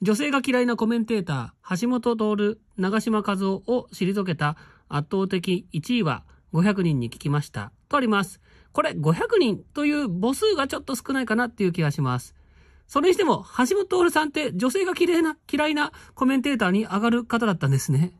女性が嫌いなコメンテーター、橋本徹、長島和夫を退けた圧倒的1位は500人に聞きました。とあります。これ500人という母数がちょっと少ないかなっていう気がします。それにしても、橋本徹さんって女性が嫌いな、嫌いなコメンテーターに上がる方だったんですね。